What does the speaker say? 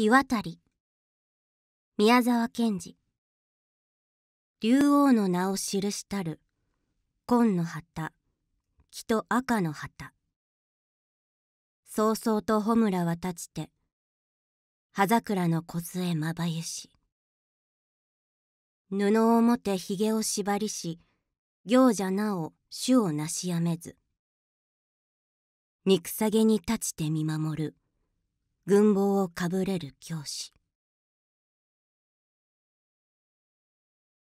日渡り宮沢賢治竜王の名を記したる紺の旗木と赤の旗早々と穂村は立ちて葉桜の梢まばゆし布をもてひげを縛りし行者なお主をなしやめず憎さげに立ちて見守る軍帽をかぶれる教師